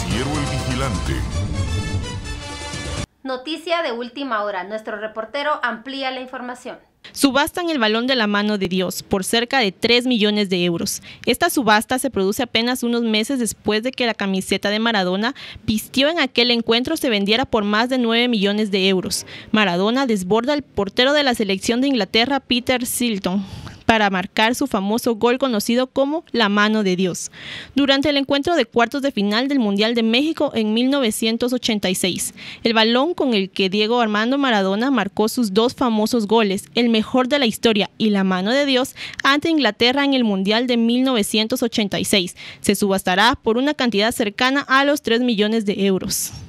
Cierro El Vigilante. Noticia de última hora. Nuestro reportero amplía la información. Subasta en el balón de la mano de Dios por cerca de 3 millones de euros. Esta subasta se produce apenas unos meses después de que la camiseta de Maradona vistió en aquel encuentro se vendiera por más de 9 millones de euros. Maradona desborda al portero de la selección de Inglaterra, Peter Silton para marcar su famoso gol conocido como la mano de Dios, durante el encuentro de cuartos de final del Mundial de México en 1986. El balón con el que Diego Armando Maradona marcó sus dos famosos goles, el mejor de la historia y la mano de Dios, ante Inglaterra en el Mundial de 1986, se subastará por una cantidad cercana a los 3 millones de euros.